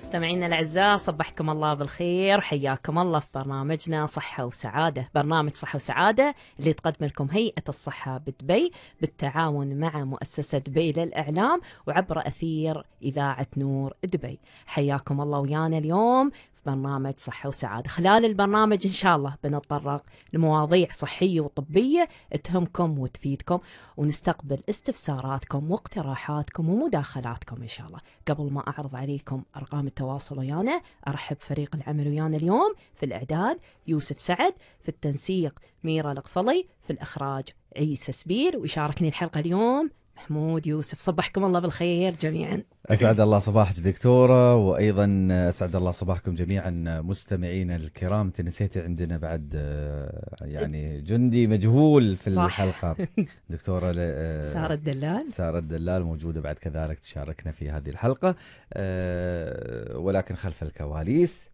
مستمعينا الاعزاء صبحكم الله بالخير حياكم الله في برنامجنا صحه وسعاده برنامج صحه وسعاده اللي تقدم لكم هيئه الصحه بدبي بالتعاون مع مؤسسه دبي للاعلام وعبر اثير اذاعه نور دبي حياكم الله ويانا اليوم برنامج صحة وسعادة خلال البرنامج إن شاء الله بنتطرق لمواضيع صحية وطبية تهمكم وتفيدكم ونستقبل استفساراتكم واقتراحاتكم ومداخلاتكم إن شاء الله قبل ما أعرض عليكم أرقام التواصل ويانا أرحب فريق العمل ويانا اليوم في الإعداد يوسف سعد في التنسيق ميرا القفلي في الإخراج عيسى سبير ويشاركني الحلقة اليوم محمود يوسف صبحكم الله بالخير جميعا اسعد الله صباحك دكتوره وايضا اسعد الله صباحكم جميعا مستمعينا الكرام تنسيتي عندنا بعد آه، يعني جندي مجهول في صح. الحلقه دكتوره آه، ساره الدلال ساره الدلال موجوده بعد كذلك تشاركنا في هذه الحلقه آه، ولكن خلف الكواليس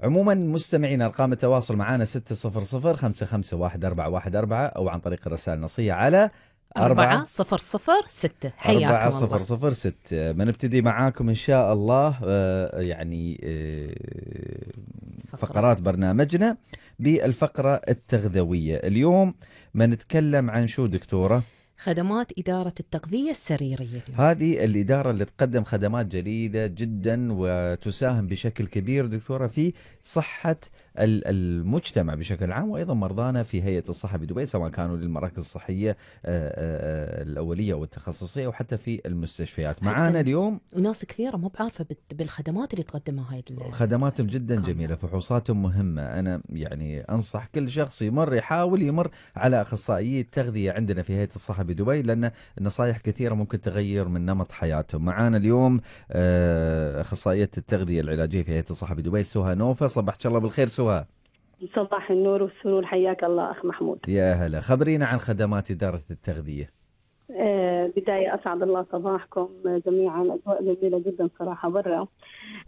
عموما مستمعين ارقام التواصل معنا 600 551 414 او عن طريق الرسائل النصيه على أربعة صفر صفر ستة حياكم أربعة صفر صفر ستة بنبتدي معاكم إن شاء الله آه، يعني آه، فقرات برنامجنا بالفقرة التغذوية اليوم بنتكلم عن شو دكتورة؟ خدمات إدارة التغذية السريرية اليوم. هذه الإدارة اللي تقدم خدمات جديدة جدا وتساهم بشكل كبير دكتورة في صحة المجتمع بشكل عام وايضا مرضانا في هيئه الصحه بدبي سواء كانوا للمراكز الصحيه آه، آه، آه، الاوليه والتخصصيه وحتى في المستشفيات معانا اليوم ناس كثيره مو بعارفه بالخدمات اللي تقدمها هاي خدماتهم جدا كامل. جميله فحوصاتهم مهمه انا يعني انصح كل شخص يمر يحاول يمر على اخصائيي التغذيه عندنا في هيئه الصحه بدبي لان نصائح كثيره ممكن تغير من نمط حياتهم معانا اليوم اخصائيه التغذيه العلاجيه في هيئه الصحه بدبي سهى نوفا صباحك الله بالخير سهى السواء صباح النور والسرور حياك الله أخ محمود يا هلا خبرينا عن خدمات إدارة التغذية آه، بداية أسعد الله صباحكم جميعا أجواء جميلة جدا صراحة برا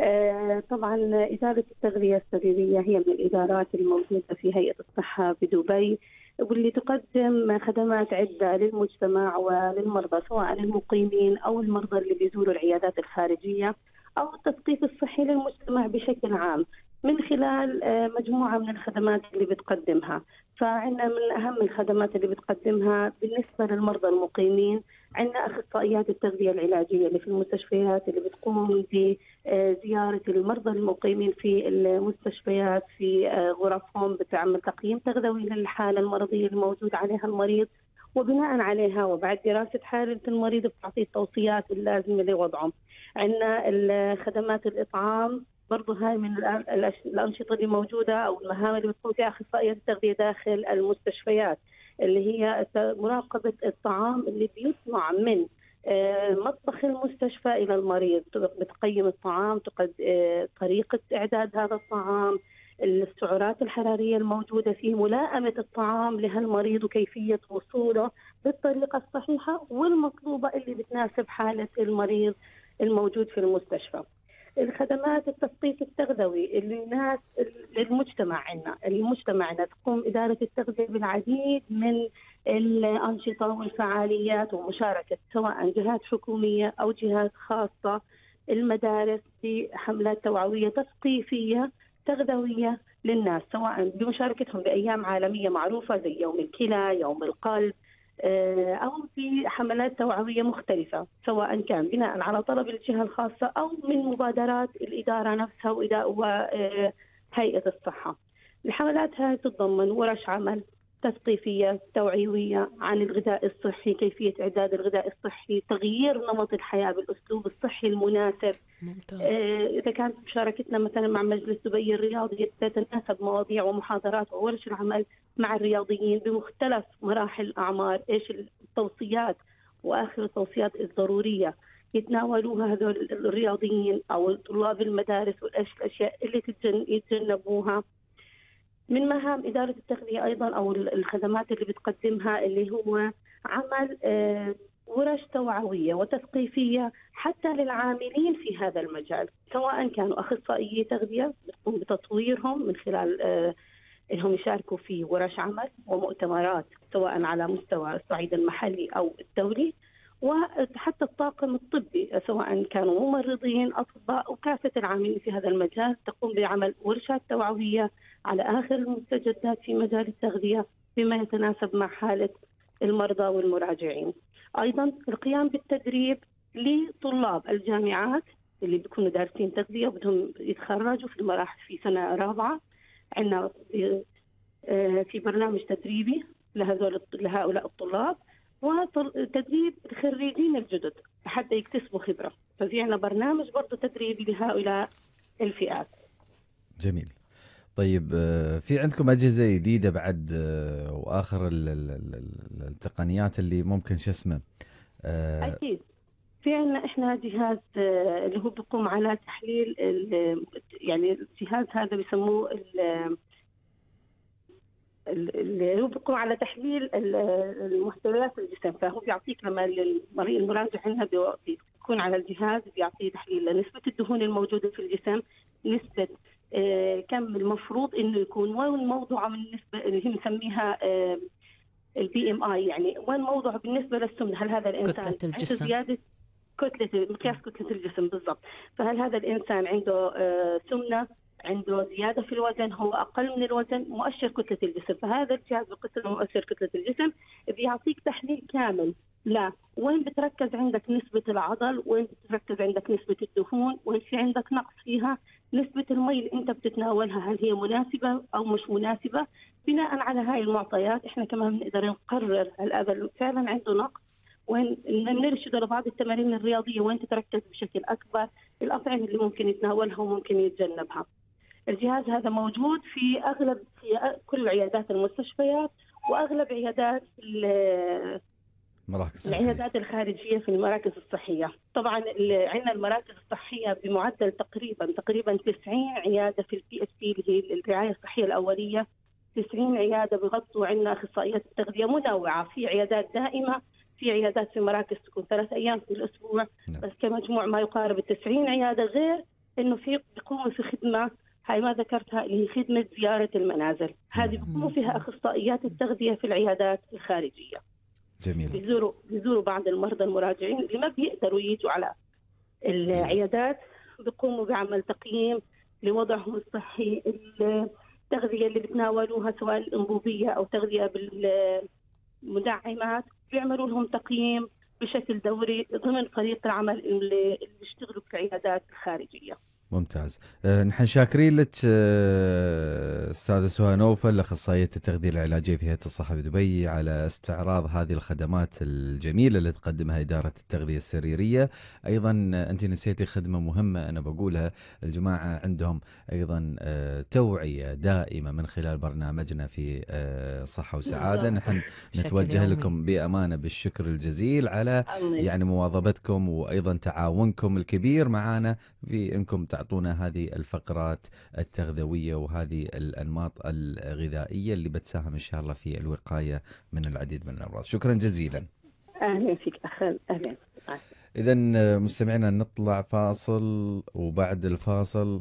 آه، طبعا إدارة التغذية السريرية هي من الإدارات الموجودة في هيئة الصحة بدبي واللي تقدم خدمات عدة للمجتمع وللمرضى سواء المقيمين أو المرضى اللي بيزوروا العيادات الخارجية أو التثقيف الصحي للمجتمع بشكل عام من خلال آه، مجموعة من الخدمات اللي بتقدمها فعندنا من أهم الخدمات اللي بتقدمها بالنسبة للمرضى المقيمين عندنا أخصائيات التغذية العلاجية اللي في المستشفيات اللي بتقوم بزيارة آه، المرضى المقيمين في المستشفيات في آه، غرفهم بتعمل تقييم تغذوي للحالة المرضية الموجود عليها المريض وبناء عليها وبعد دراسة حالة المريض بتعطيه التوصيات اللازمة لوضعه عندنا خدمات الإطعام برضه هاي من الأنشطة اللي موجودة أو المهام اللي بتقوم فيها أخصائية التغذية داخل المستشفيات اللي هي مراقبة الطعام اللي بيطلع من آه، مطبخ المستشفى إلى المريض بتقيم الطعام آه، طريقة إعداد هذا الطعام السعرات الحرارية الموجودة فيه ملائمة الطعام لهالمريض وكيفية وصوله بالطريقة الصحيحة والمطلوبة اللي بتناسب حالة المريض الموجود في المستشفى الخدمات التثقيف التغذوي اللي الناس المجتمع عندنا المجتمع عنا تقوم إدارة التغذية بالعديد من الأنشطة والفعاليات ومشاركة سواء جهات حكومية أو جهات خاصة المدارس في حملات توعوية تثقيفية تغذويه للناس سواء بمشاركتهم بايام عالميه معروفه زي يوم الكلى، يوم القلب آه، او في حملات توعويه مختلفه سواء كان بناء على طلب الجهه الخاصه او من مبادرات الاداره نفسها وهيئه آه، الصحه. الحملات هاي تتضمن ورش عمل تثقيفية توعوية عن الغذاء الصحي كيفية إعداد الغذاء الصحي تغيير نمط الحياة بالأسلوب الصحي المناسب ممتاز. آه، إذا كانت مشاركتنا مثلا مع مجلس دبي الرياضي تتناسب مواضيع ومحاضرات وورش العمل مع الرياضيين بمختلف مراحل الأعمار إيش التوصيات وآخر التوصيات الضرورية يتناولوها هذول الرياضيين أو طلاب المدارس والأشياء اللي يتجنبوها من مهام إدارة التغذية أيضا أو الخدمات اللي بتقدمها اللي هو عمل آه، ورش توعوية وتثقيفية حتى للعاملين في هذا المجال سواء كانوا أخصائيي تغذية بتقوم بتطويرهم من خلال آه، انهم يشاركوا في ورش عمل ومؤتمرات سواء على مستوى الصعيد المحلي او الدولي وحتى الطاقم الطبي سواء كانوا ممرضين اطباء وكافه العاملين في هذا المجال تقوم بعمل ورشات توعويه على اخر المستجدات في مجال التغذيه بما يتناسب مع حاله المرضى والمراجعين. ايضا القيام بالتدريب لطلاب الجامعات اللي بيكونوا دارسين تغذيه بدهم يتخرجوا في المراحل في سنه رابعه عندنا آه، في برنامج تدريبي لهذول لهؤلاء الطلاب وتدريب الخريجين الجدد حتى يكتسبوا خبرة ففي عنا برنامج برضه تدريبي لهؤلاء الفئات جميل طيب آه، في عندكم اجهزه جديده بعد آه، واخر التقنيات اللي ممكن شو اسمه آه، اكيد في عندنا احنا جهاز اللي هو بيقوم على تحليل يعني الجهاز هذا بيسموه اللي هو بيقوم على تحليل المحتويات الجسم فهو بيعطيك لما المريض المراجع عندنا بيكون على الجهاز بيعطيه تحليل لنسبة الدهون الموجودة في الجسم نسبة آه، كم المفروض انه يكون وين موضوعه من النسبه اللي هي بنسميها البي آه، ام اي يعني وين موضعه بالنسبه للسمنه هل هذا الانسان كتلة الجسم. زياده كتله مقياس كتله الجسم بالضبط فهل هذا الانسان عنده آه، سمنه عنده زياده في الوزن هو اقل من الوزن مؤشر كتله الجسم فهذا الجهاز بقسم مؤشر كتله الجسم بيعطيك تحليل كامل لا وين بتركز عندك نسبة العضل وين بتركز عندك نسبة الدهون وين في عندك نقص فيها نسبة المي اللي أنت بتتناولها هل هي مناسبة أو مش مناسبة بناء على هاي المعطيات إحنا كمان بنقدر نقرر هل هذا فعلا عنده نقص وين نرشد لبعض التمارين الرياضية وين تتركز بشكل أكبر الأطعمة اللي ممكن يتناولها وممكن يتجنبها الجهاز هذا موجود في اغلب في كل عيادات المستشفيات واغلب عيادات مراكز العيادات الخارجيه في المراكز الصحيه طبعا عندنا المراكز الصحيه بمعدل تقريبا تقريبا 90 عياده في البي اس سي اللي هي الرعايه الصحيه الاوليه 90 عياده بغطوا عندنا اخصائيات التغذيه منوعه في عيادات دائمه في عيادات في مراكز تكون ثلاث ايام في الاسبوع نعم. بس كمجموع ما يقارب ال 90 عياده غير انه في بيقوموا في خدمه هاي ما ذكرتها اللي هي خدمة زيارة المنازل هذه بيقوموا فيها أخصائيات التغذية في العيادات الخارجية جميل بيزوروا بيزوروا بعض المرضى المراجعين اللي ما بيقدروا يجوا على العيادات بيقوموا بعمل تقييم لوضعهم الصحي التغذية اللي بتناولوها سواء الأنبوبية أو تغذية بالمدعمات بيعملوا لهم تقييم بشكل دوري ضمن فريق العمل اللي بيشتغلوا في العيادات الخارجية ممتاز آه، نحن شاكرين لك آه، استاذه سهى نوفل اخصائيه التغذيه العلاجيه في هيئه الصحه بدبي على استعراض هذه الخدمات الجميله اللي تقدمها اداره التغذيه السريريه، ايضا آه، انت نسيتي خدمه مهمه انا بقولها الجماعه عندهم ايضا توعيه دائمه من خلال برنامجنا في صحه وسعاده، نحن نتوجه لكم بامانه بالشكر الجزيل على يعني مواظبتكم وايضا تعاونكم الكبير معنا في انكم تعطونا هذه الفقرات التغذويه وهذه الانماط الغذائيه اللي بتساهم ان شاء الله في الوقايه من العديد من الامراض شكرا جزيلا اهلا فيك اخل اهلا اذا آه، مستمعينا نطلع فاصل وبعد الفاصل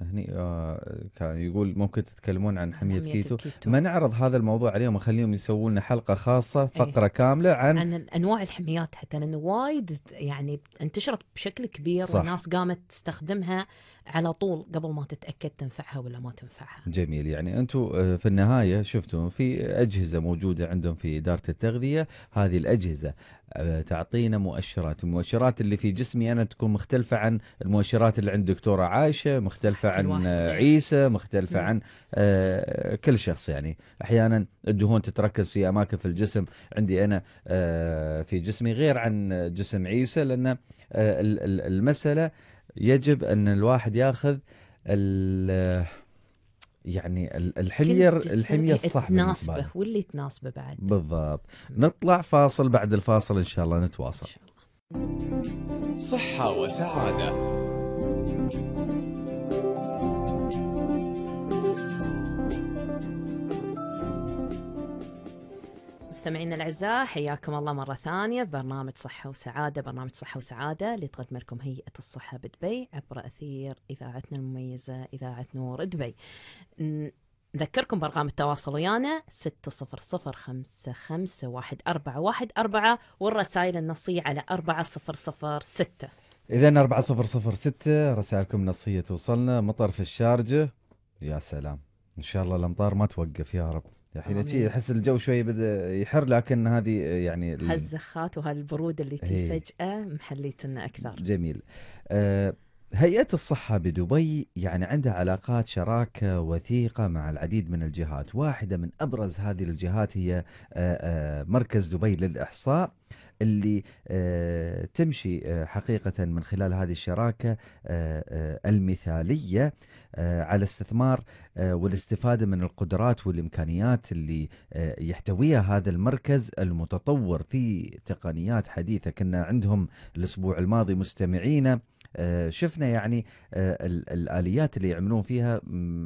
هني آه كان يقول ممكن تتكلمون عن حمية, حمية كيتو. كيتو ما نعرض هذا الموضوع عليهم نخليهم يسووا لنا حلقة خاصة إيه. فقرة أيه. كاملة عن عن أنواع الحميات حتى لأنه وايد يعني انتشرت بشكل كبير صح. والناس قامت تستخدمها على طول قبل ما تتاكد تنفعها ولا ما تنفعها. جميل يعني انتم آه، في النهايه شفتم في اجهزه موجوده عندهم في اداره التغذيه، هذه الاجهزه آه، تعطينا مؤشرات، المؤشرات اللي في جسمي انا تكون مختلفه عن المؤشرات اللي عند دكتوره عائشه، مختلفه عن آه، إيه. عيسى، مختلفه نعم. عن كل شخص يعني، احيانا الدهون تتركز في اماكن في الجسم عندي انا في جسمي غير عن جسم عيسى لان المساله يجب ان الواحد ياخذ ال يعني الحميه الحميه الصح تناسبه واللي تناسبه بعد بالضبط نطلع فاصل بعد الفاصل ان شاء الله نتواصل إن شاء الله. صحه وسعاده مستمعينا الاعزاء حياكم الله مره ثانيه برنامج صحه وسعاده برنامج صحه وسعاده اللي تقدم لكم هيئه الصحه بدبي عبر اثير اذاعتنا المميزه اذاعه نور دبي. نذكركم برقم التواصل ويانا 600551414 والرسائل النصيه على 4006 اذا 4006 رسائلكم النصيه توصلنا مطر في الشارجه يا سلام ان شاء الله الامطار ما توقف يا رب يعني الحين احس الجو شوي بدا يحر لكن هذه يعني ال... هالزخات وهالبروده اللي تي إيه. فجاه محليتنا اكثر جميل أه هيئة الصحة بدبي يعني عندها علاقات شراكة وثيقة مع العديد من الجهات واحدة من أبرز هذه الجهات هي آه، آه، مركز دبي للإحصاء اللي آه، تمشي آه، حقيقة من خلال هذه الشراكة آه، المثالية على استثمار والاستفادة من القدرات والإمكانيات اللي يحتويها هذا المركز المتطور في تقنيات حديثة كنا عندهم الأسبوع الماضي مستمعينا آه، شفنا يعني آه، الاليات اللي يعملون فيها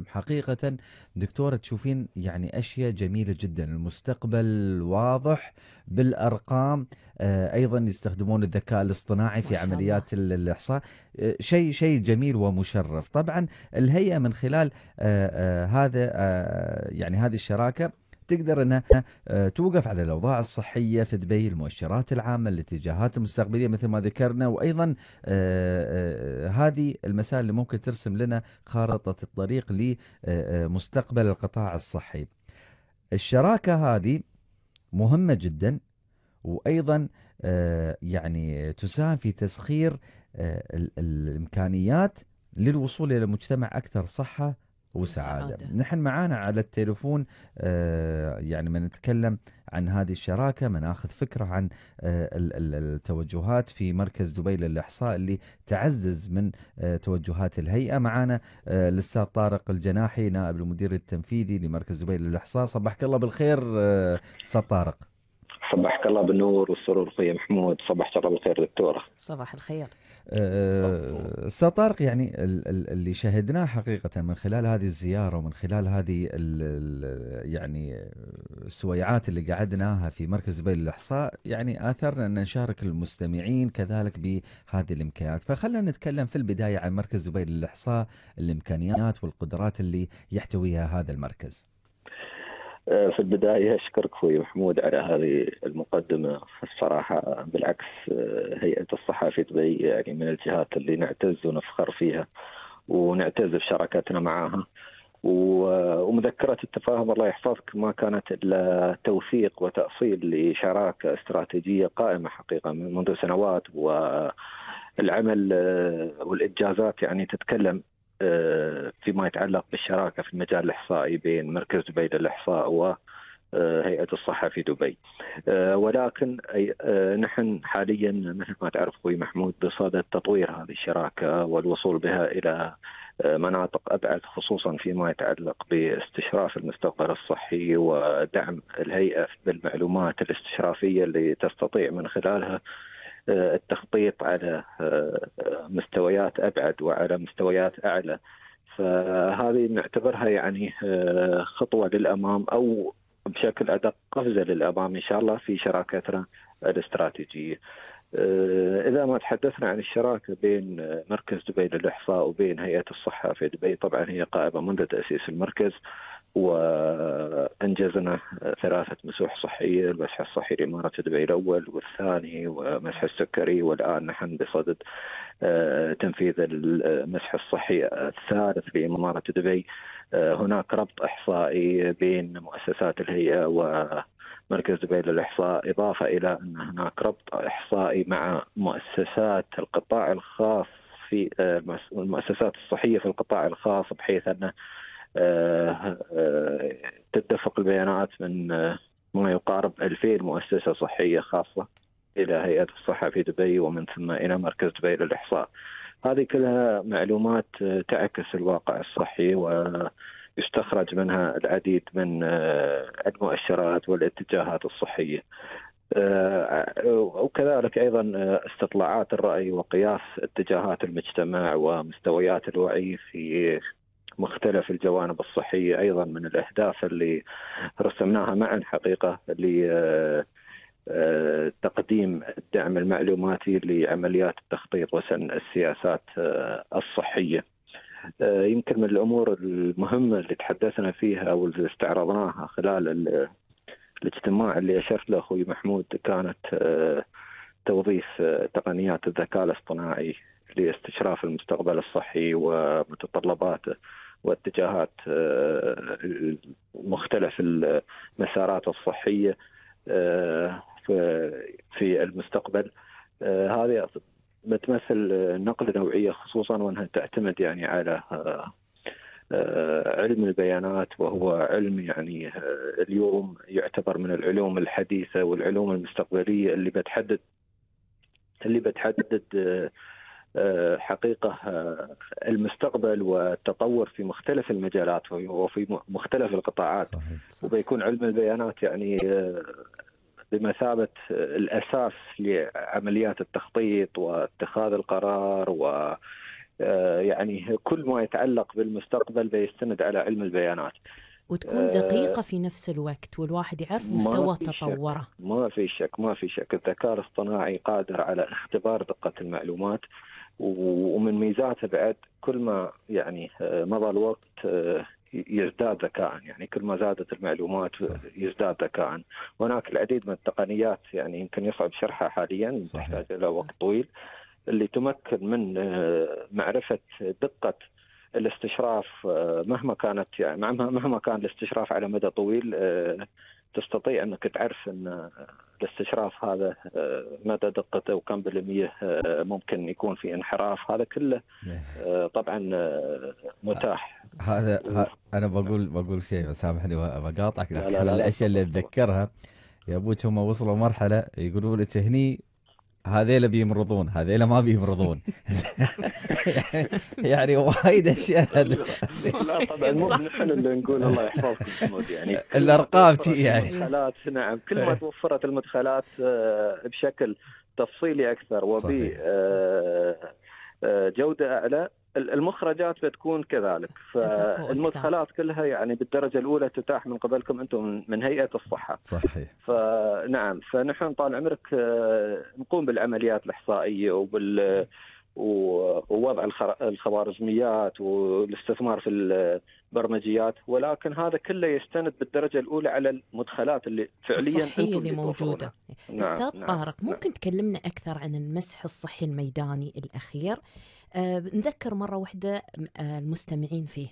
حقيقه دكتوره تشوفين يعني اشياء جميله جدا المستقبل واضح بالارقام آه، ايضا يستخدمون الذكاء الاصطناعي في عمليات الاحصاء شيء شيء جميل ومشرف طبعا الهيئه من خلال هذا يعني هذه الشراكه تقدر انها آه، توقف على الاوضاع الصحيه في دبي المؤشرات العامه الاتجاهات المستقبليه مثل ما ذكرنا وايضا آه، آه، هذه المسائل اللي ممكن ترسم لنا خارطه الطريق لمستقبل القطاع الصحي الشراكه هذه مهمه جدا وايضا يعني تساهم في تسخير الامكانيات للوصول الى مجتمع اكثر صحه وسعادة. وسعادة نحن معانا على التليفون آه، يعني ما نتكلم عن هذه الشراكة ما ناخذ فكرة عن آه، التوجهات في مركز دبي للإحصاء اللي تعزز من آه، توجهات الهيئة معانا الأستاذ طارق الجناحي نائب المدير التنفيذي لمركز دبي للإحصاء صبحك الله بالخير أستاذ طارق صبحك الله بالنور والسرور اخوي محمود صباحك الله بالخير دكتوره صباح الخير استاذ آه، آه، طارق يعني اللي شهدناه حقيقه من خلال هذه الزياره ومن خلال هذه يعني السويعات اللي قعدناها في مركز دبي للاحصاء يعني اثرنا ان نشارك المستمعين كذلك بهذه الامكانيات فخلنا نتكلم في البدايه عن مركز دبي للاحصاء الامكانيات والقدرات اللي يحتويها هذا المركز آه، في البداية أشكرك أخوي محمود على هذه المقدمة الصراحة بالعكس آه، هيئة في دبي يعني من الجهات اللي نعتز ونفخر فيها ونعتز بشراكتنا معها آه، ومذكرة التفاهم الله يحفظك ما كانت إلا توثيق وتأصيل لشراكة استراتيجية قائمة حقيقة منذ سنوات والعمل والإنجازات يعني تتكلم آه، فيما يتعلق بالشراكه في المجال الاحصائي بين مركز دبي للاحصاء و آه، هيئه الصحه في دبي. آه، ولكن نحن حاليا مثل ما تعرف اخوي محمود بصدد تطوير هذه الشراكه والوصول بها الى مناطق ابعد خصوصا فيما يتعلق باستشراف المستقبل الصحي ودعم الهيئه بالمعلومات الاستشرافيه اللي تستطيع من خلالها التخطيط على آه، مستويات ابعد وعلى مستويات اعلى فهذه نعتبرها يعني آه، خطوه للامام او بشكل ادق قفزه للامام ان شاء الله في شراكتنا الاستراتيجيه. آه، اذا ما تحدثنا عن الشراكه بين مركز دبي للاحصاء وبين هيئه الصحه في دبي طبعا هي قائمه منذ تاسيس المركز وانجزنا ثلاثه مسوح صحيه، المسح الصحي لاماره دبي الاول والثاني ومسح السكري والان نحن بصدد آه، تنفيذ المسح الصحي الثالث لاماره دبي. آه، هناك ربط احصائي بين مؤسسات الهيئه و مركز دبي للإحصاء إضافة إلى أن هناك ربط إحصائي مع مؤسسات القطاع الخاص في آه، المؤسسات الصحية في القطاع الخاص بحيث انه آه، آه، تتفق البيانات من آه، ما يقارب 2000 مؤسسة صحية خاصة إلى هيئة الصحة في دبي ومن ثم إلى مركز دبي للإحصاء هذه كلها معلومات تعكس الواقع الصحي ويستخرج منها العديد من المؤشرات والاتجاهات الصحية وكذلك ايضا استطلاعات الراي وقياس اتجاهات المجتمع ومستويات الوعي في مختلف الجوانب الصحيه ايضا من الاهداف اللي رسمناها معا حقيقه ل آه، آه، تقديم الدعم المعلوماتي لعمليات التخطيط وسن السياسات آه، الصحيه. يمكن من الامور المهمه اللي تحدثنا فيها او اللي استعرضناها خلال الاجتماع اللي اشرت له اخوي محمود كانت توظيف تقنيات الذكاء الاصطناعي لاستشراف المستقبل الصحي ومتطلباته واتجاهات آه، مختلف المسارات الصحيه آه، في المستقبل آه، هذه بتمثل نقله نوعيه خصوصا وانها تعتمد يعني على علم البيانات وهو علم يعني اليوم يعتبر من العلوم الحديثه والعلوم المستقبليه اللي بتحدد اللي بتحدد آه، حقيقه آه، المستقبل والتطور في مختلف المجالات وفي مختلف القطاعات صحيح. صحيح. وبيكون علم البيانات يعني آه، بمثابه الاساس لعمليات التخطيط واتخاذ القرار و يعني كل ما يتعلق بالمستقبل بيستند على علم البيانات وتكون دقيقة في نفس الوقت والواحد يعرف مستوى تطوره ما في شك ما في شك الذكاء الاصطناعي قادر على اختبار دقة المعلومات ومن ميزاتها بعد كل ما يعني آه، مضى الوقت آه، يزداد ذكاء يعني كل ما زادت المعلومات يزداد ذكاء هناك العديد من التقنيات يعني يمكن يصعب شرحها حاليا صحيح. تحتاج الى وقت طويل اللي تمكن من آه، معرفه دقه الاستشراف مهما كانت يعني مهما كان الاستشراف على مدى طويل تستطيع انك تعرف ان الاستشراف هذا آه، مدى دقته وكم بالمية آه، ممكن يكون في انحراف هذا كله إيه. آه، طبعا متاح هذا انا بقول بقول شيء سامحني بقاطعك لكن الاشياء اللي اتذكرها يا ابوك هم وصلوا مرحله يقولوا لك هني هذيلا بيمرضون هذيلا ما بيمرضون يعني وايد اشياء لا طبعا مو نحن اللي نقول الله يحفظكم يعني الارقام تي يعني المدخلات نعم كل ما إيه. توفرت المدخلات آه، بشكل تفصيلي اكثر وب آه، آه، جوده اعلى المخرجات بتكون كذلك فالمدخلات كلها يعني بالدرجه الاولى تتاح من قبلكم انتم من هيئه الصحه صحيح فنعم فنحن طال عمرك آه، نقوم بالعمليات الاحصائيه وبال ووضع الخوارزميات والاستثمار في البرمجيات ولكن هذا كله يستند بالدرجه الاولى على المدخلات اللي فعليا الصحيه اللي موجوده نعم استاذ نعم طارق ممكن نعم. تكلمنا اكثر عن المسح الصحي الميداني الاخير آه، نذكر مرة واحدة آه، المستمعين فيه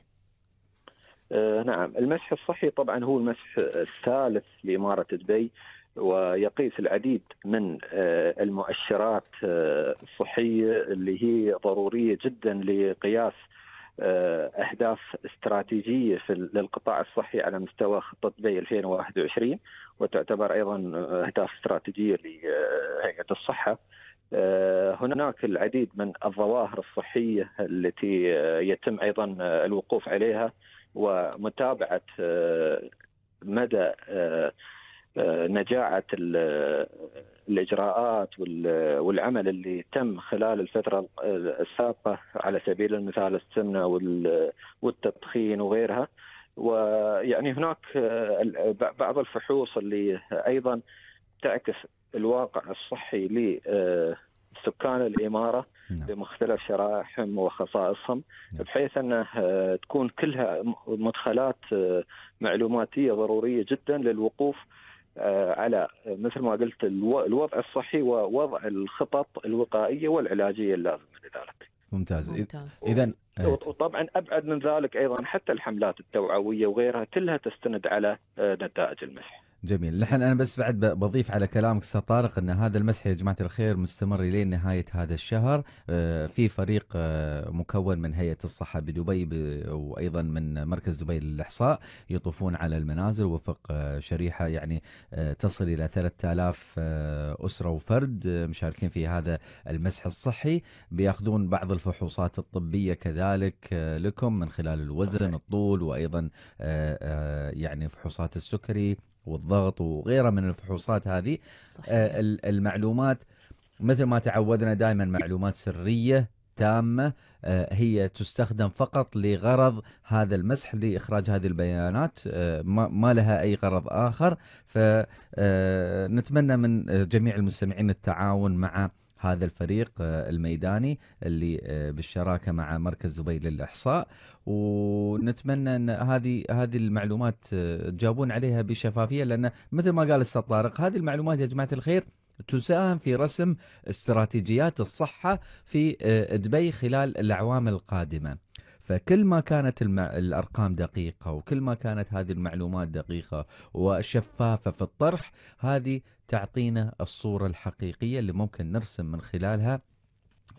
آه نعم المسح الصحي طبعا هو المسح الثالث لإمارة دبي ويقيس العديد من آه، المؤشرات الصحية اللي هي ضرورية جدا لقياس أهداف استراتيجية للقطاع الصحي على مستوى خطة دبي 2021 وتعتبر أيضا أهداف استراتيجية لهيئة الصحة آه، هناك العديد من الظواهر الصحيه التي آه، يتم ايضا آه، الوقوف عليها ومتابعه مدى نجاعه الاجراءات والعمل اللي تم خلال الفتره السابقه على سبيل المثال السمنه والتدخين وغيرها ويعني هناك بعض الفحوص اللي ايضا تعكس الواقع الصحي لسكان آه، الاماره نعم. بمختلف شرائحهم وخصائصهم نعم. بحيث انه آه، تكون كلها مدخلات آه، معلوماتيه ضروريه جدا للوقوف على مثل ما قلت الوضع الصحي ووضع الخطط الوقائيه والعلاجيه اللازمه لذلك. ممتاز, ممتاز. اذا وطبعا ابعد من ذلك ايضا حتى الحملات التوعويه وغيرها كلها تستند على نتائج المسح. جميل نحن انا بس بعد بضيف على كلامك استاذ طارق ان هذا المسح يا جماعه الخير مستمر الى نهايه هذا الشهر آه، في فريق آه، مكون من هيئه الصحه بدبي وايضا من مركز دبي للاحصاء يطوفون على المنازل وفق آه، شريحه يعني تصل الى 3000 اسره وفرد مشاركين في هذا المسح الصحي بياخذون بعض الفحوصات الطبيه كذلك لكم من خلال الوزن الطول وايضا يعني فحوصات السكري والضغط وغيرها من الفحوصات هذه صحيح. آه، المعلومات مثل ما تعودنا دائما معلومات سريه تامه آه، هي تستخدم فقط لغرض هذا المسح لاخراج هذه البيانات آه، ما لها اي غرض اخر فنتمنى من جميع المستمعين التعاون مع هذا الفريق آه، الميداني اللي آه، بالشراكه مع مركز دبي للاحصاء ونتمنى ان هذه هذه المعلومات آه، تجاوبون عليها بشفافيه لان مثل ما قال الاستاذ طارق هذه المعلومات يا جماعه الخير تساهم في رسم استراتيجيات الصحه في دبي خلال الاعوام القادمه. فكل ما كانت المع... الارقام دقيقه وكل ما كانت هذه المعلومات دقيقه وشفافه في الطرح هذه تعطينا الصوره الحقيقيه اللي ممكن نرسم من خلالها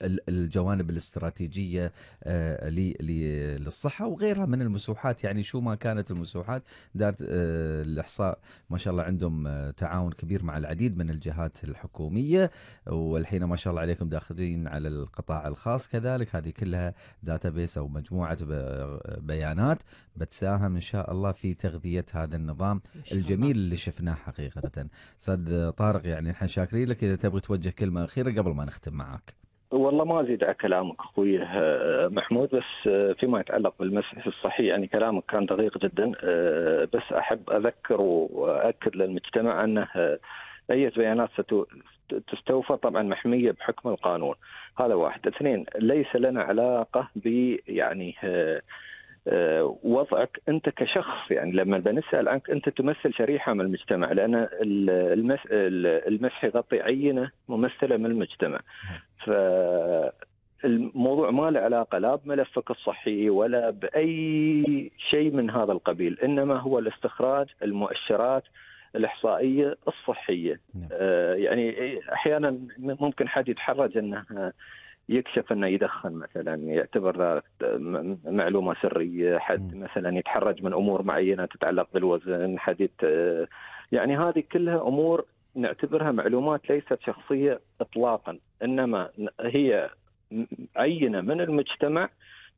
الجوانب الاستراتيجيه آه، للصحه وغيرها من المسوحات يعني شو ما كانت المسوحات دارت آه، الاحصاء ما شاء الله عندهم آه، تعاون كبير مع العديد من الجهات الحكوميه والحين ما شاء الله عليكم داخلين على القطاع الخاص كذلك هذه كلها داتابيس او مجموعه بيانات بتساهم ان شاء الله في تغذيه هذا النظام الجميل اللي شفناه حقيقه استاذ طارق يعني احنا شاكرين لك اذا تبغى توجه كلمه اخيره قبل ما نختم معك والله ما ازيد على كلامك اخوي آه، محمود بس آه، فيما يتعلق بالمسح الصحي يعني كلامك كان دقيق جدا آه، بس احب اذكر واكد للمجتمع انه اي بيانات تستوفى طبعا محميه بحكم القانون هذا واحد اثنين ليس لنا علاقه ب يعني آه، وضعك انت كشخص يعني لما بنسال عنك انت تمثل شريحه من المجتمع لان المسح يغطي عينه ممثله من المجتمع نعم. فالموضوع ما له علاقة لا بملفك الصحي ولا بأي شيء من هذا القبيل إنما هو الاستخراج المؤشرات الإحصائية الصحية نعم. آه، يعني أحيانا ممكن حد يتحرج أنه يكشف انه يدخن مثلا يعتبر معلومه سريه حد مثلا يتحرج من امور معينه تتعلق بالوزن حد يعني هذه كلها امور نعتبرها معلومات ليست شخصيه اطلاقا انما هي عينه من المجتمع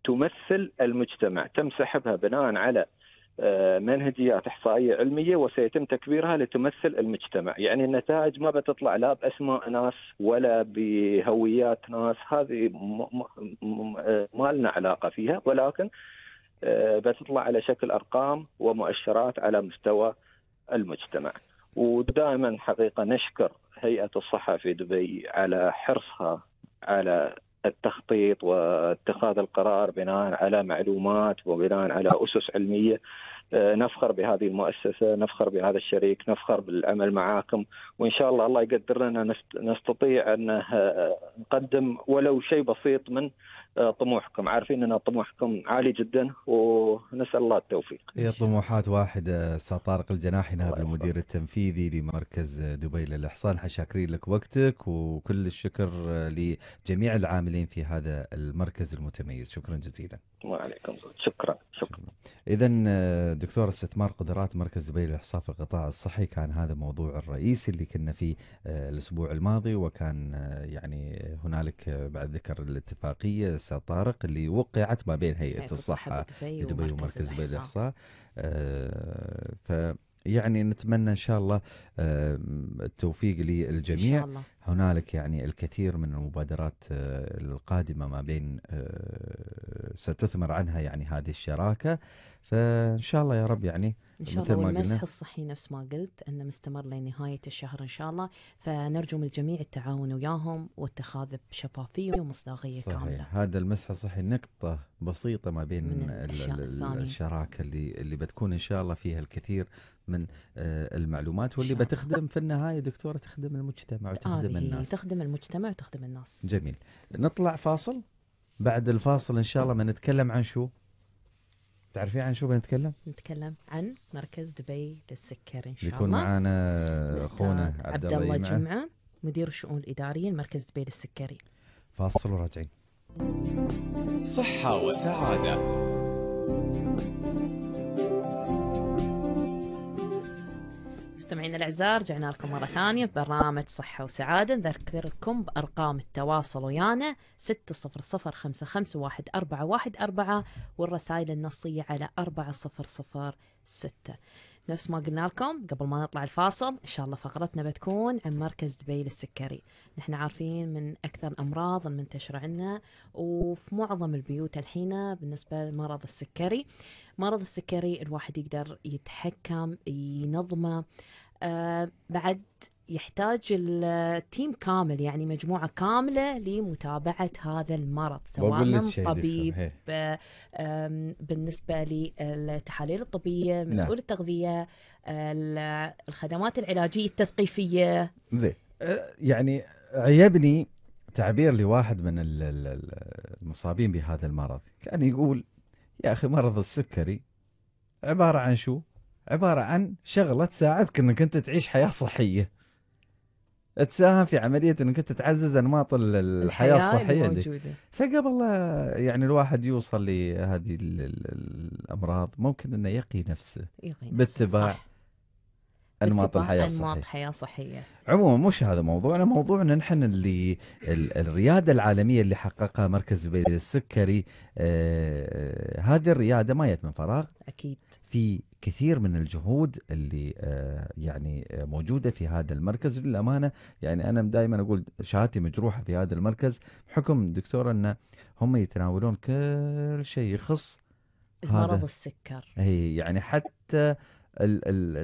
تمثل المجتمع تم سحبها بناء على آه، منهجيات احصائيه علميه وسيتم تكبيرها لتمثل المجتمع، يعني النتائج ما بتطلع لا باسماء ناس ولا بهويات ناس، هذه آه، ما لنا علاقه فيها ولكن آه، بتطلع على شكل ارقام ومؤشرات على مستوى المجتمع. ودائما حقيقه نشكر هيئه الصحه في دبي على حرصها على التخطيط واتخاذ القرار بناء على معلومات وبناء على أسس علمية آه، نفخر بهذه المؤسسة نفخر بهذا الشريك نفخر بالعمل معاكم وإن شاء الله الله يقدر لنا نستطيع أن آه، نقدم ولو شيء بسيط من آه، طموحكم عارفين ان طموحكم عالي جدا ونسال الله التوفيق. هي طموحات واحده استاذ طارق الجناحي نائب المدير التنفيذي لمركز دبي للاحصان شاكرين لك وقتك وكل الشكر آه، لجميع العاملين في هذا المركز المتميز شكرا جزيلا. وعليكم شكرا شكرا. اذا آه، دكتور استثمار قدرات مركز دبي للاحصاء في القطاع الصحي كان هذا الموضوع الرئيسي اللي كنا فيه الاسبوع الماضي وكان يعني هنالك بعد ذكر الاتفاقيه السيد طارق اللي وقعت ما بين هيئة الصحة دبي, دبي ومركز دبي الإحصاء آه ف يعني نتمنى ان شاء الله آه، التوفيق للجميع إن شاء الله. هنالك يعني الكثير من المبادرات آه، القادمة ما بين آه، ستثمر عنها يعني هذه الشراكة فإن شاء الله يا رب يعني ان شاء الله والمسح الصحي نفس ما قلت انه مستمر لنهايه الشهر ان شاء الله فنرجو من الجميع التعاون وياهم واتخاذ بشفافيه ومصداقيه صحيح. كامله. هذا المسح الصحي نقطه بسيطه ما بين الشراكه اللي اللي بتكون ان شاء الله فيها الكثير من آه، المعلومات واللي بتخدم في النهايه دكتوره تخدم المجتمع وتخدم آه الناس تخدم المجتمع وتخدم الناس جميل نطلع فاصل بعد الفاصل ان شاء الله بنتكلم عن شو تعرفين عن شو بنتكلم؟ نتكلم عن مركز دبي للسكر ان شاء الله يكون معنا اخونا عبد الله جمعه مدير الشؤون الاداريه لمركز دبي للسكري فاصل وراجعين صحه وسعاده مستمعينا الاعزاء رجعنا لكم مره ثانيه في برنامج صحه وسعاده نذكركم بارقام التواصل ويانا 6005514114 والرسائل النصيه على 4006 نفس ما قلنا لكم قبل ما نطلع الفاصل إن شاء الله فقرتنا بتكون عن مركز دبي للسكري نحن عارفين من أكثر الأمراض المنتشرة عندنا وفي معظم البيوت الحين بالنسبة لمرض السكري مرض السكري الواحد يقدر يتحكم ينظمه آه بعد يحتاج التيم كامل يعني مجموعة كاملة لمتابعة هذا المرض سواء من طبيب بالنسبة للتحاليل الطبية نعم. مسؤول نعم. التغذية الخدمات العلاجية التثقيفية زين أه، يعني عيبني تعبير لواحد من المصابين بهذا المرض كان يقول يا أخي مرض السكري عبارة عن شو؟ عبارة عن شغلة تساعدك أنك أنت تعيش حياة صحية تساهم في عمليه انك انت تعزز انماط الحياه الصحيه دي فقبل يعني الواحد يوصل لهذه الامراض ممكن انه يقي نفسه يقي نفسه باتباع صح. انماط الحياه الصحيه انماط حياه صحيه عموما مش هذا موضوعنا موضوعنا نحن اللي الرياده العالميه اللي حققها مركز بيل السكري آه هذه الرياده ما جت من فراغ اكيد في كثير من الجهود اللي آه، يعني آه، موجوده في هذا المركز للامانه يعني انا دائما اقول شهادتي مجروحه في هذا المركز بحكم دكتور ان هم يتناولون كل شيء يخص مرض السكر اي يعني حتى الـ الـ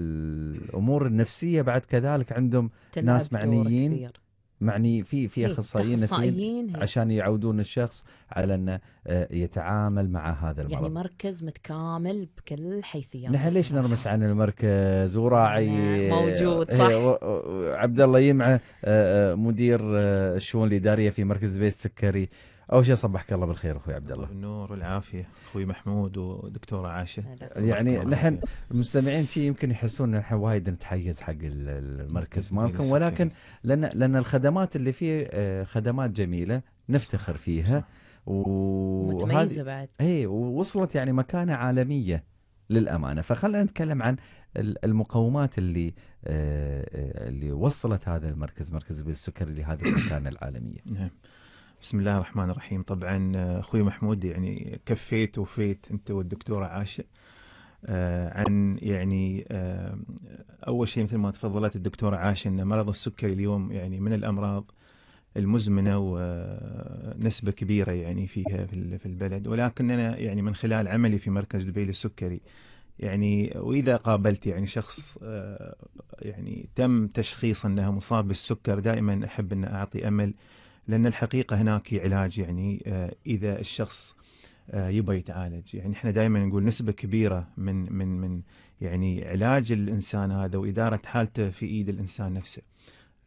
الامور النفسيه بعد كذلك عندهم ناس معنيين كثير. معني في في إيه، اخصائيين نفسيين إيه. عشان يعودون الشخص على انه آه، يتعامل مع هذا المرض يعني مركز متكامل بكل حيثيات نحن ليش نرمس عن المركز وراعي نعم، موجود آه، صح عبد الله يمعه آه، مدير الشؤون الاداريه في مركز بيت السكري اول شيء صبحك الله بالخير اخوي عبد الله النور والعافيه اخوي محمود ودكتوره عاشه يعني نحن المستمعين شيء يمكن يحسون ان احنا وايد نتحيز حق المركز مالكم ولكن لان لان الخدمات اللي فيه آه، خدمات جميله نفتخر فيها صح. ومتميزه بعد اي ووصلت يعني مكانه عالميه للامانه فخلينا نتكلم عن المقومات اللي آه، آه، اللي وصلت هذا المركز مركز السكري لهذه المكانه العالميه نعم بسم الله الرحمن الرحيم طبعا آه، اخوي محمود يعني كفيت وفيت انت والدكتوره عاشق آه، عن يعني آه، اول شيء مثل ما تفضلت الدكتوره عاش ان مرض السكري اليوم يعني من الامراض المزمنه ونسبه كبيره يعني فيها في البلد ولكن انا يعني من خلال عملي في مركز دبي للسكري يعني واذا قابلت يعني شخص يعني تم تشخيص انه مصاب بالسكر دائما احب ان اعطي امل لان الحقيقه هناك علاج يعني آه، اذا الشخص آه، يبغى يتعالج يعني احنا دائما نقول نسبه كبيره من من من يعني علاج الانسان هذا واداره حالته في ايد الانسان نفسه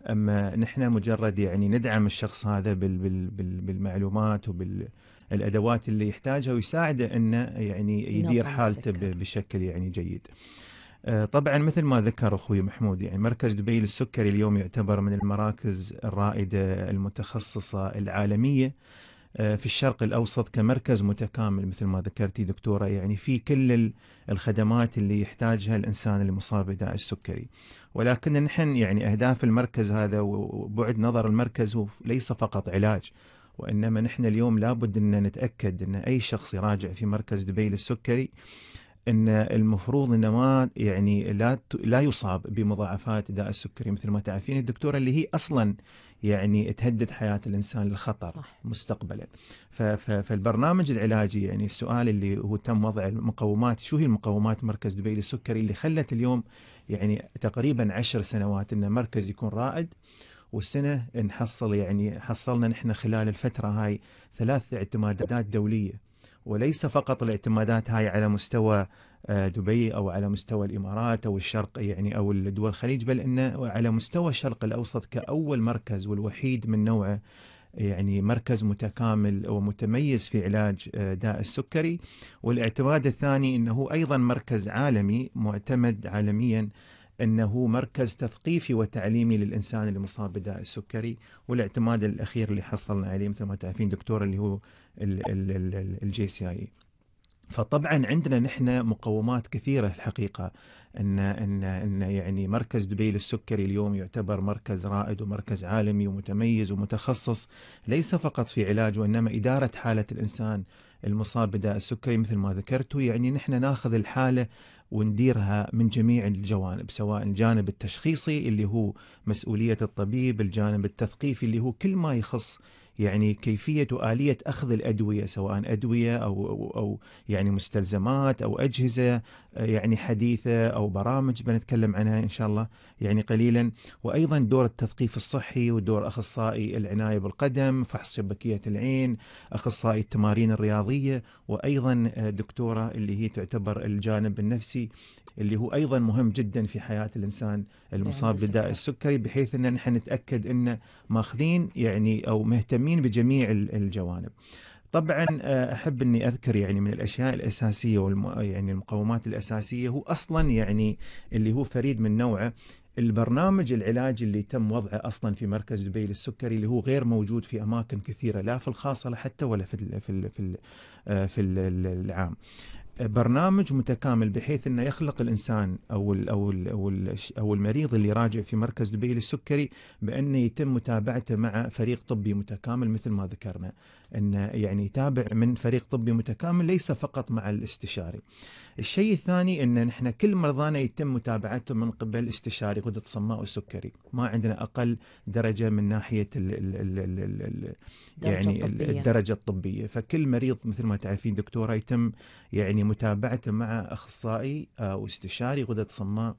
اما نحن مجرد يعني ندعم الشخص هذا بال بال بال بالمعلومات وبال الادوات اللي يحتاجها ويساعده انه يعني يدير حالته بشكل يعني جيد. آه، طبعا مثل ما ذكر اخوي محمود يعني مركز دبي للسكري اليوم يعتبر من المراكز الرائده المتخصصه العالميه آه، في الشرق الاوسط كمركز متكامل مثل ما ذكرتي دكتوره يعني في كل الخدمات اللي يحتاجها الانسان المصاب بداء السكري ولكن نحن يعني اهداف المركز هذا وبعد نظر المركز هو ليس فقط علاج وانما نحن اليوم لابد ان نتاكد ان اي شخص يراجع في مركز دبي للسكري ان المفروض انه ما يعني لا لا يصاب بمضاعفات داء السكري مثل ما تعرفين الدكتوره اللي هي اصلا يعني تهدد حياه الانسان للخطر صح. مستقبلا فالبرنامج العلاجي يعني السؤال اللي هو تم وضع المقومات شو هي المقومات مركز دبي للسكري اللي خلت اليوم يعني تقريبا عشر سنوات ان مركز يكون رائد والسنه نحصل يعني حصلنا نحن خلال الفتره هاي ثلاث اعتمادات دوليه وليس فقط الاعتمادات هاي على مستوى آه، دبي او على مستوى الامارات او الشرق يعني او دول الخليج بل انه على مستوى الشرق الاوسط كاول مركز والوحيد من نوعه يعني مركز متكامل ومتميز في علاج آه، داء السكري والاعتماد الثاني انه ايضا مركز عالمي معتمد عالميا انه مركز تثقيفي وتعليمي للانسان المصاب بداء السكري والاعتماد الاخير اللي حصلنا عليه مثل ما تعرفين دكتور اللي هو الجي سي اي فطبعا عندنا نحن مقومات كثيره الحقيقه ان ان ان يعني مركز دبي للسكري اليوم يعتبر مركز رائد ومركز عالمي ومتميز ومتخصص ليس فقط في علاج وانما اداره حاله الانسان المصاب بداء السكري مثل ما ذكرت يعني نحن ناخذ الحاله ونديرها من جميع الجوانب سواء الجانب التشخيصي اللي هو مسؤوليه الطبيب، الجانب التثقيفي اللي هو كل ما يخص يعني كيفية وآلية أخذ الأدوية سواء أدوية أو, أو, أو يعني مستلزمات أو أجهزة آه، يعني حديثة أو برامج بنتكلم عنها إن شاء الله يعني قليلا وأيضا دور التثقيف الصحي ودور أخصائي العناية بالقدم فحص شبكية العين أخصائي التمارين الرياضية وأيضا آه، دكتورة اللي هي تعتبر الجانب النفسي اللي هو أيضا مهم جدا في حياة الإنسان المصاب يعني بداء السكري بحيث أن نحن نتأكد أن ماخذين يعني أو مهتمين مهتمين بجميع الجوانب طبعا آه، احب اني اذكر يعني من الاشياء الاساسيه والم... يعني المقومات الاساسيه هو اصلا يعني اللي هو فريد من نوعه البرنامج العلاجي اللي تم وضعه اصلا في مركز دبي للسكري اللي هو غير موجود في اماكن كثيره لا في الخاصه حتى ولا في ال في ال في, ال آه، في العام. برنامج متكامل بحيث انه يخلق الانسان او الـ او الـ او, الـ أو المريض اللي راجع في مركز دبي للسكري بانه يتم متابعته مع فريق طبي متكامل مثل ما ذكرنا. أن يعني يتابع من فريق طبي متكامل ليس فقط مع الاستشاري الشيء الثاني أن نحن كل مرضانا يتم متابعتهم من قبل استشاري غدة صماء وسكري ما عندنا أقل درجة من ناحية الـ الـ الـ الـ الـ يعني الطبية. الدرجة الطبية فكل مريض مثل ما تعرفين دكتورة يتم يعني متابعته مع أخصائي أو آه، استشاري غدة صماء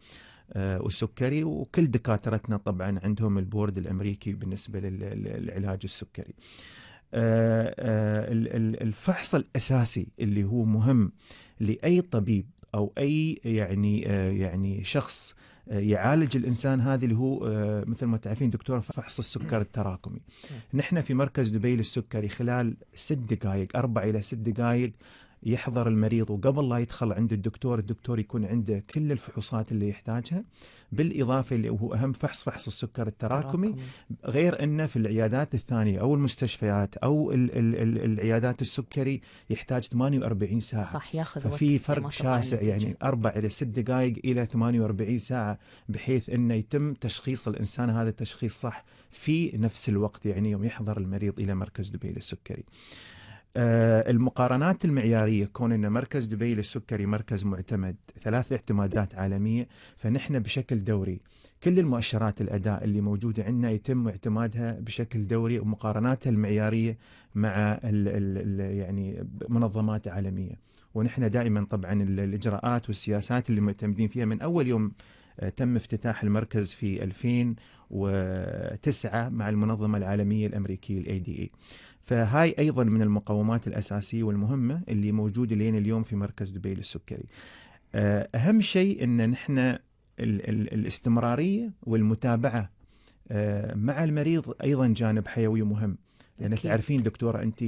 آه، وسكري وكل دكاترتنا طبعا عندهم البورد الامريكي بالنسبه للعلاج السكري. آه، آه، الفحص الاساسي اللي هو مهم لاي طبيب او اي يعني آه، يعني شخص يعالج الانسان هذا اللي هو مثل ما تعرفين دكتور فحص السكر التراكمي. نحن في مركز دبي للسكري خلال ست دقائق اربع الى ست دقائق يحضر المريض وقبل لا يدخل عند الدكتور الدكتور يكون عنده كل الفحوصات اللي يحتاجها بالإضافة اللي هو أهم فحص فحص السكر التراكمي غير أنه في العيادات الثانية أو المستشفيات أو الـ الـ الـ العيادات السكري يحتاج 48 ساعة صح ياخذ ففي فرق شاسع يعني أربع إلى ست دقائق إلى 48 ساعة بحيث أنه يتم تشخيص الإنسان هذا التشخيص صح في نفس الوقت يعني يوم يحضر المريض إلى مركز دبي للسكري آه، المقارنات المعياريه كون ان مركز دبي للسكري مركز معتمد ثلاث اعتمادات عالميه فنحن بشكل دوري كل المؤشرات الاداء اللي موجوده عندنا يتم اعتمادها بشكل دوري ومقارناتها المعياريه مع الـ الـ يعني منظمات عالميه ونحن دائما طبعا الاجراءات والسياسات اللي معتمدين فيها من اول يوم آه، تم افتتاح المركز في 2009 مع المنظمة العالمية الأمريكية الاي دي اي فهاي ايضا من المقومات الاساسيه والمهمه اللي موجوده لين اليوم في مركز دبي للسكري. آه، اهم شيء ان نحن ال ال الاستمراريه والمتابعه آه، مع المريض ايضا جانب حيوي مهم لان أكيد. تعرفين دكتوره انت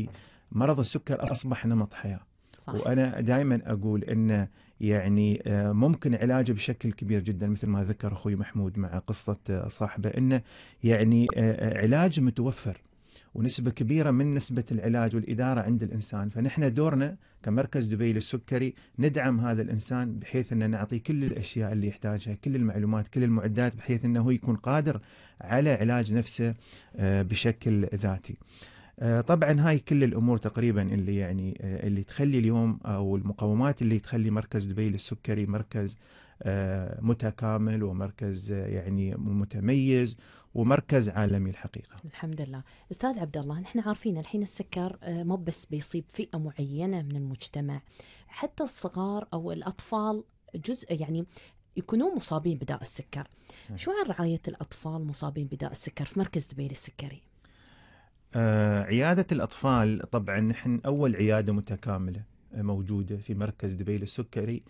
مرض السكر اصبح نمط حياه صح. وانا دائما اقول ان يعني آه، ممكن علاجه بشكل كبير جدا مثل ما ذكر اخوي محمود مع قصه صاحبه انه يعني علاج متوفر ونسبة كبيرة من نسبة العلاج والإدارة عند الإنسان فنحن دورنا كمركز دبي للسكري ندعم هذا الإنسان بحيث أن نعطيه كل الأشياء اللي يحتاجها كل المعلومات كل المعدات بحيث أنه يكون قادر على علاج نفسه آه، بشكل ذاتي آه، طبعا هاي كل الامور تقريبا اللي يعني آه، اللي تخلي اليوم او المقومات اللي تخلي مركز دبي للسكري مركز آه، متكامل ومركز آه، يعني متميز ومركز عالمي الحقيقه. الحمد لله. استاذ عبد الله نحن عارفين الحين السكر آه، مو بس بيصيب فئه معينه من المجتمع، حتى الصغار او الاطفال جزء يعني يكونون مصابين بداء السكر. نعم. شو عن رعايه الاطفال مصابين بداء السكر في مركز دبي السكري؟ آه عياده الاطفال طبعا نحن اول عياده متكامله موجوده في مركز دبي للسكري.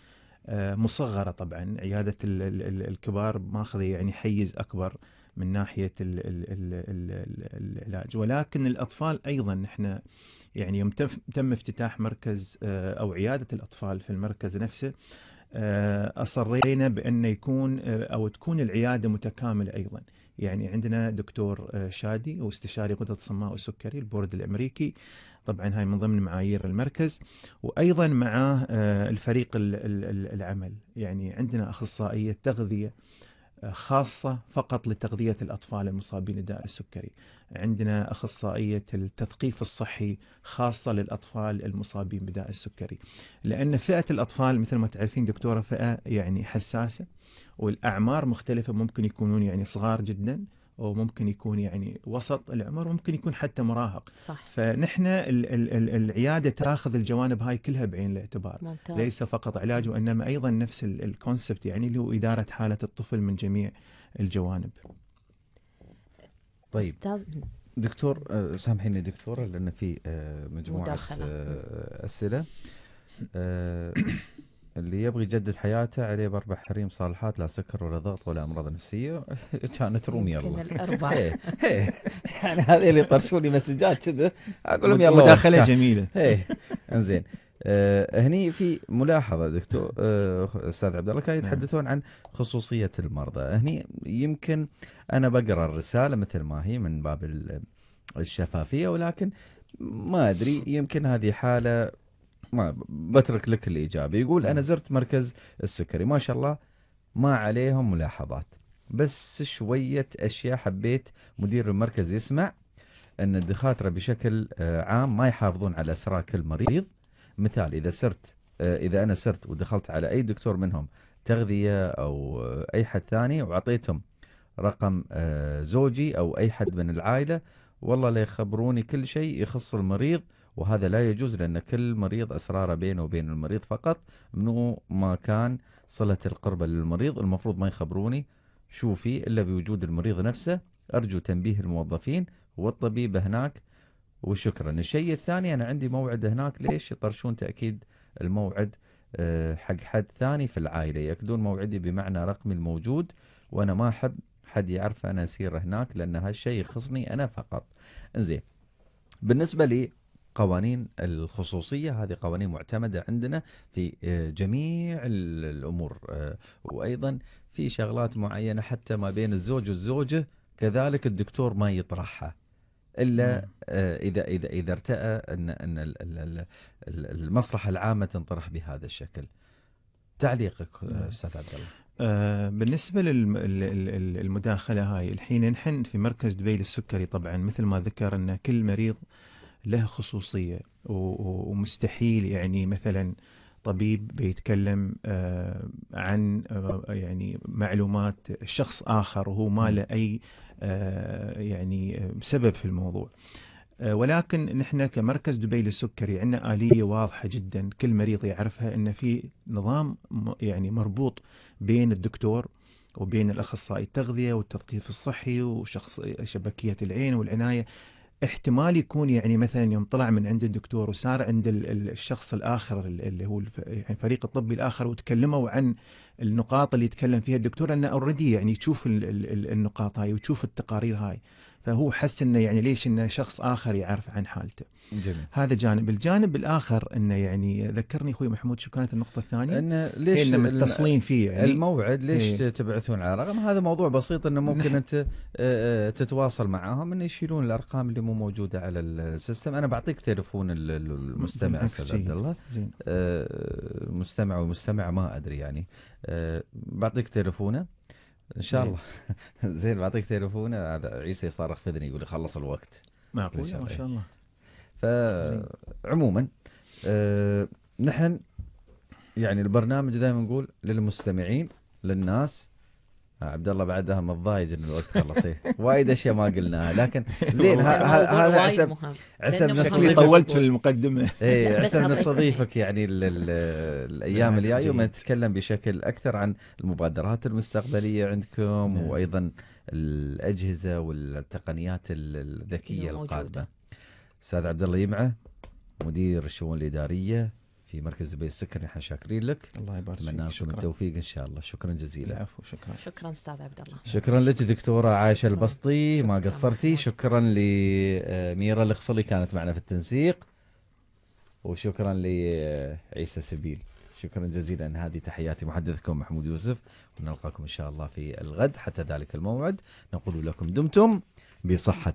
آه، مصغره طبعا عياده الكبار ماخذه يعني حيز اكبر من ناحيه العلاج ولكن الاطفال ايضا نحن يعني يوم تم افتتاح مركز آه، او عياده الاطفال في المركز نفسه آه، اصرينا بان يكون او تكون العياده متكامله ايضا يعني عندنا دكتور شادي واستشاري غدد الصماء والسكري البورد الامريكي طبعا هاي من ضمن معايير المركز وايضا مع آه، الفريق العمل يعني عندنا اخصائيه تغذيه آه، خاصة فقط لتغذية الأطفال المصابين بداء السكري عندنا أخصائية التثقيف الصحي خاصة للأطفال المصابين بداء السكري لأن فئة الأطفال مثل ما تعرفين دكتورة فئة يعني حساسة والأعمار مختلفة ممكن يكونون يعني صغار جدا وممكن يكون يعني وسط العمر وممكن يكون حتى مراهق صح. فنحن ال ال العيادة تأخذ الجوانب هاي كلها بعين الاعتبار ممتاز. ليس فقط علاج وإنما أيضا نفس الكونسبت يعني اللي هو إدارة حالة الطفل من جميع الجوانب طيب استاذ دكتور آه، سامحيني دكتورة لأن في آه، مجموعة مداخلة. آه، أسئلة اللي يبغي يجدد حياته عليه باربع حريم صالحات لا سكر ولا ضغط ولا امراض نفسيه كانت روم يلا الاربع إيه، إيه. يعني هذه اللي طرشوني لي مسجات كذا اقول لهم يلا مداخله جميله ايه انزين آه هني في ملاحظه دكتور آه استاذ عبد الله كانوا نعم. يتحدثون عن خصوصيه المرضى هني يمكن انا بقرا الرساله مثل ما هي من باب الشفافيه ولكن ما ادري يمكن هذه حاله ما بترك لك الاجابه يقول انا زرت مركز السكري ما شاء الله ما عليهم ملاحظات بس شويه اشياء حبيت مدير المركز يسمع ان الدكاتره بشكل آه، عام ما يحافظون على اسرار كل مريض مثال اذا سرت آه، اذا انا سرت ودخلت على اي دكتور منهم تغذيه او آه، اي حد ثاني واعطيتهم رقم زوجي او اي حد من العائله والله لا يخبروني كل شيء يخص المريض وهذا لا يجوز لأن كل مريض أسراره بينه وبين المريض فقط منو ما كان صلة القربة للمريض المفروض ما يخبروني شو في إلا بوجود المريض نفسه أرجو تنبيه الموظفين والطبيب هناك وشكرا الشيء الثاني أنا عندي موعد هناك ليش يطرشون تأكيد الموعد آه، حق حد ثاني في العائلة يأكدون موعدي بمعنى رقمي الموجود وأنا ما أحب حد يعرف أنا أسير هناك لأن هالشيء يخصني أنا فقط انزين بالنسبة لي قوانين الخصوصيه هذه قوانين معتمده عندنا في آه، جميع الامور آه، وايضا في شغلات معينه حتى ما بين الزوج والزوجه كذلك الدكتور ما يطرحها الا نعم. آه، اذا اذا اذا ارتأى ان ان المصلحه العامه تنطرح بهذا الشكل. تعليقك نعم. استاذ عبد الله. بالنسبة للمداخلة هاي الحين نحن في مركز دبي للسكري طبعا مثل ما ذكر أن كل مريض له خصوصيه ومستحيل يعني مثلا طبيب بيتكلم آه، عن آه، يعني معلومات شخص اخر وهو ما له اي آه، يعني سبب في الموضوع. ولكن نحن كمركز دبي للسكري عندنا آلية واضحة جدا كل مريض يعرفها أن في نظام يعني مربوط بين الدكتور وبين الأخصائي التغذية والتثقيف الصحي وشخص شبكية العين والعناية احتمال يكون يعني مثلا يوم طلع من عند الدكتور وسار عند الشخص الاخر اللي هو يعني الفريق الطبي الاخر وتكلموا عن النقاط اللي يتكلم فيها الدكتور انه اوريدي يعني تشوف النقاط هاي وتشوف التقارير هاي فهو حس انه يعني ليش انه شخص اخر يعرف عن حالته. جميل. هذا جانب، الجانب الاخر انه يعني ذكرني اخوي محمود شو كانت النقطه الثانيه؟ انه ليش إن متصلين فيه يعني الموعد ليش هي. إيه. تبعثون على رقم؟ هذا موضوع بسيط انه ممكن انت آه، آه، تتواصل معاهم انه يشيلون الارقام اللي مو موجوده على السيستم، انا بعطيك تليفون المستمع استاذ عبد الله زين. المستمع آه، والمستمع ما ادري يعني بعطيك تليفونه ان شاء إيه. الله زين بعطيك تليفونه هذا عيسى يصرخ في اذني يقول خلص الوقت معقول ما شاء الله فعموما آه نحن يعني البرنامج دائما نقول للمستمعين للناس عبد الله بعدها متضايق ان الوقت خلص إيه، وايد اشياء ما قلناها لكن زين هذا عسب عسب شكلي طولت في المقدمه اي عسب نستضيفك يعني الايام الجايه ونتكلم بشكل اكثر عن المبادرات المستقبليه عندكم نعم. وايضا الاجهزه والتقنيات الذكيه القادمه استاذ عبد الله يمعه مدير الشؤون الاداريه في مركز دبي السكري احنا شاكرين لك الله يبارك فيك نتمنى لكم التوفيق ان شاء الله شكرا جزيلا العفو شكرا شكرا استاذ عبد الله شكرا لك دكتوره عائشه البسطي ما قصرتي شكرا لميرا آه، الخفلي كانت معنا في التنسيق وشكرا لعيسى آه، سبيل شكرا جزيلا هذه تحياتي محدثكم محمود يوسف ونلقاكم ان شاء الله في الغد حتى ذلك الموعد نقول لكم دمتم بصحه